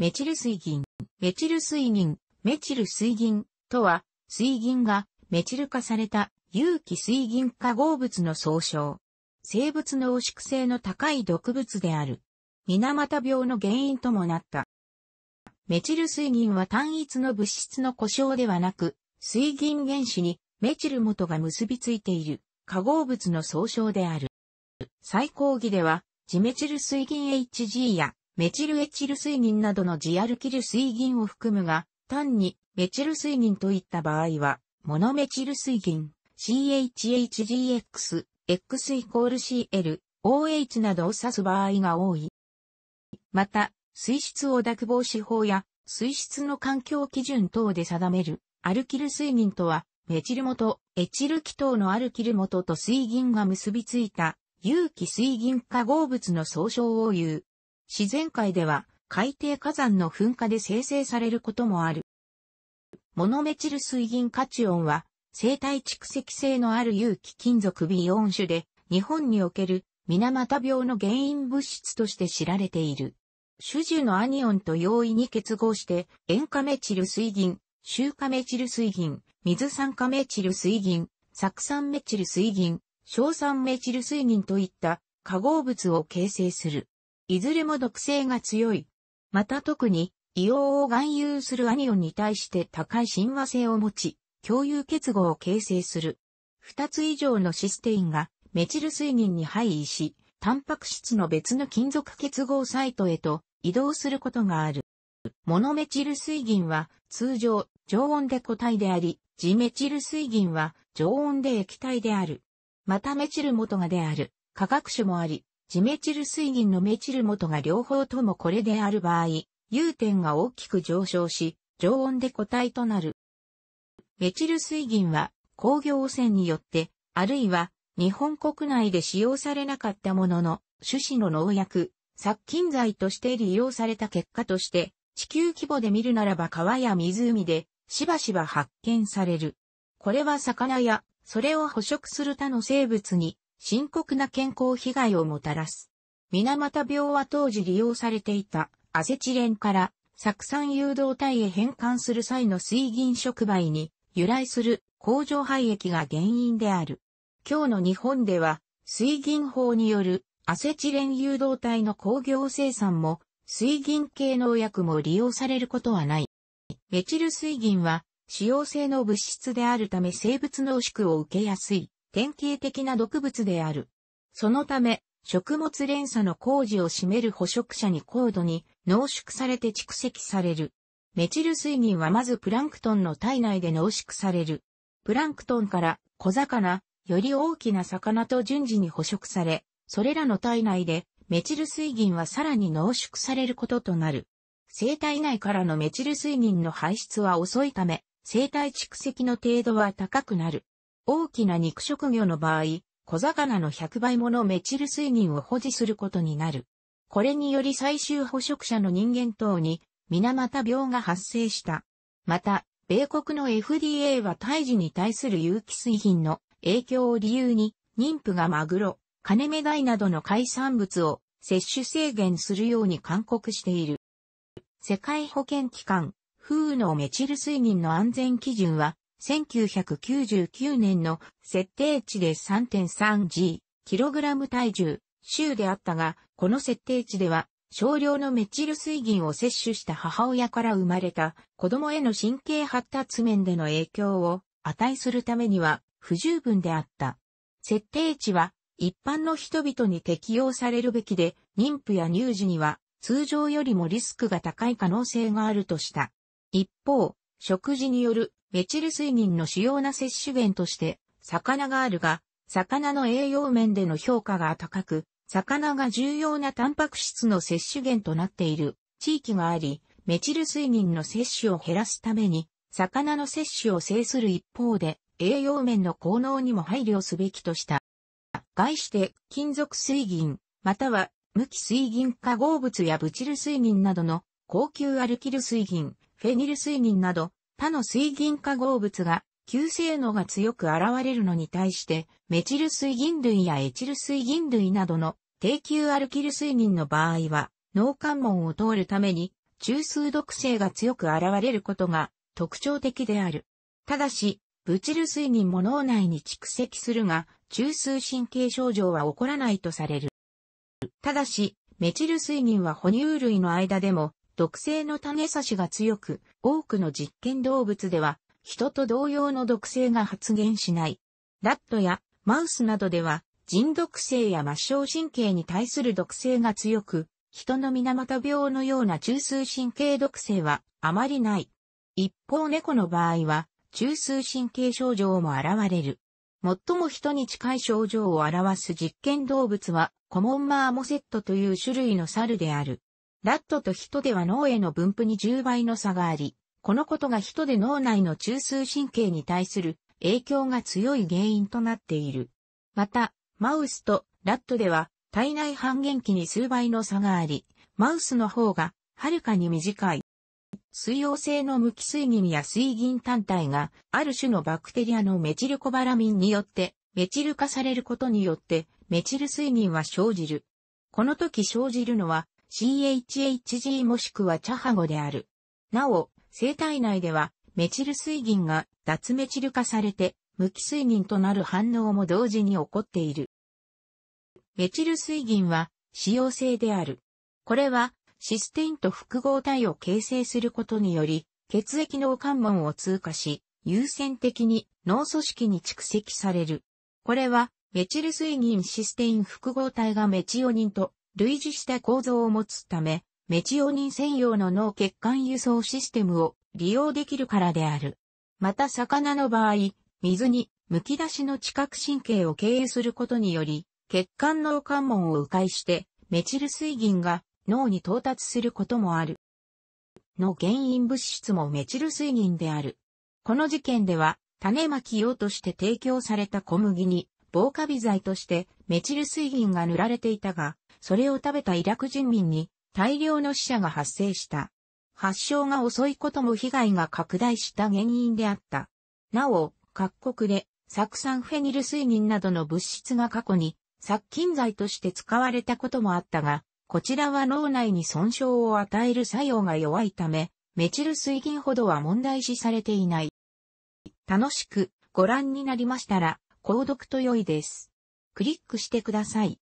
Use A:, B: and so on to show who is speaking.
A: メチル水銀、メチル水銀、メチル水銀とは、水銀がメチル化された有機水銀化合物の総称。生物の汚縮性の高い毒物である。水俣病の原因ともなった。メチル水銀は単一の物質の故障ではなく、水銀原子にメチル元が結びついている化合物の総称である。最高儀では、ジメチル水銀 HG やメチルエチル水銀などのジアルキル水銀を含むが、単にメチル水銀といった場合は、モノメチル水銀、CHHGX、X イコール CL、OH などを指す場合が多い。また、水質を濁防止法や水質の環境基準等で定めるアルキル水銀とは、メチル元、エチル気筒のアルキル元と水銀が結びついた有機水銀化合物の総称を言う。自然界では海底火山の噴火で生成されることもある。モノメチル水銀カチオンは生体蓄積性のある有機金属 b4 種で日本における水俣病の原因物質として知られている。種樹のアニオンと容易に結合して、塩化メチル水銀、臭化メチル水銀、水酸化メチル水銀、酢酸メチル水銀、硝酸メチル水銀といった化合物を形成する。いずれも毒性が強い。また特に、硫黄を含有するアニオンに対して高い親和性を持ち、共有結合を形成する。二つ以上のシステインがメチル水銀に配位し、タンパク質の別の金属結合サイトへと移動することがある。モノメチル水銀は通常常温で固体であり、ジメチル水銀は常温で液体である。またメチル元がである化学種もあり、ジメチル水銀のメチル元が両方ともこれである場合、融点が大きく上昇し、常温で固体となる。メチル水銀は工業汚染によって、あるいは日本国内で使用されなかったものの、種子の農薬、殺菌剤として利用された結果として、地球規模で見るならば川や湖でしばしば発見される。これは魚や、それを捕食する他の生物に深刻な健康被害をもたらす。水俣病は当時利用されていたアセチレンから酢酸誘導体へ変換する際の水銀触媒に由来する工場廃液が原因である。今日の日本では水銀法によるアセチレン誘導体の工業生産も水銀系農薬も利用されることはない。メチル水銀は使用性の物質であるため生物濃縮を受けやすい。典型的な毒物である。そのため、食物連鎖の工事を占める捕食者に高度に濃縮されて蓄積される。メチル水銀はまずプランクトンの体内で濃縮される。プランクトンから小魚、より大きな魚と順次に捕食され、それらの体内でメチル水銀はさらに濃縮されることとなる。生体内からのメチル水銀の排出は遅いため、生体蓄積の程度は高くなる。大きな肉食魚の場合、小魚の100倍ものメチル水銀を保持することになる。これにより最終捕食者の人間等に水俣病が発生した。また、米国の FDA は胎児に対する有機水品の影響を理由に、妊婦がマグロ、カネメダイなどの海産物を摂取制限するように勧告している。世界保健機関、風のメチル水銀の安全基準は、1999年の設定値で 3.3G、キログラム体重、週であったが、この設定値では、少量のメチル水銀を摂取した母親から生まれた子供への神経発達面での影響を値するためには不十分であった。設定値は一般の人々に適用されるべきで、妊婦や乳児には通常よりもリスクが高い可能性があるとした。一方、食事によるメチル水銀の主要な摂取源として、魚があるが、魚の栄養面での評価が高く、魚が重要なタンパク質の摂取源となっている地域があり、メチル水銀の摂取を減らすために、魚の摂取を制する一方で、栄養面の効能にも配慮すべきとした。概して、金属水銀、または無機水銀化合物やブチル水銀などの高級アルキル水銀、フェニル水銀など、他の水銀化合物が、急性能が強く現れるのに対して、メチル水銀類やエチル水銀類などの低級アルキル水銀の場合は、脳関門を通るために、中枢毒性が強く現れることが特徴的である。ただし、ブチル水銀も脳内に蓄積するが、中枢神経症状は起こらないとされる。ただし、メチル水銀は哺乳類の間でも毒性の種差しが強く、多くの実験動物では、人と同様の毒性が発現しない。ラットやマウスなどでは、人毒性や末梢神経に対する毒性が強く、人の水俣病のような中枢神経毒性はあまりない。一方猫の場合は、中枢神経症状も現れる。最も人に近い症状を表す実験動物は、コモンマーモセットという種類の猿である。ラットと人では脳への分布に10倍の差があり、このことが人で脳内の中枢神経に対する影響が強い原因となっている。また、マウスとラットでは体内半減期に数倍の差があり、マウスの方がはるかに短い。水溶性の無機水銀や水銀単体がある種のバクテリアのメチルコバラミンによってメチル化されることによってメチル水銀は生じる。この時生じるのは CHHG もしくは茶葉語である。なお、生体内では、メチル水銀が脱メチル化されて、無機水銀となる反応も同時に起こっている。メチル水銀は、使用性である。これは、システインと複合体を形成することにより、血液の関門を通過し、優先的に脳組織に蓄積される。これは、メチル水銀システイン複合体がメチオニンと類似した構造を持つため、メチオニン専用の脳血管輸送システムを利用できるからである。また魚の場合、水に剥き出しの知覚神経を経由することにより、血管脳関門を迂回して、メチル水銀が脳に到達することもある。の原因物質もメチル水銀である。この事件では、種まき用として提供された小麦に防カビ剤としてメチル水銀が塗られていたが、それを食べたイラク人民に大量の死者が発生した。発症が遅いことも被害が拡大した原因であった。なお、各国で酢酸フェニル水銀などの物質が過去に殺菌剤として使われたこともあったが、こちらは脳内に損傷を与える作用が弱いため、メチル水銀ほどは問題視されていない。楽しくご覧になりましたら、購読と良いです。クリックしてください。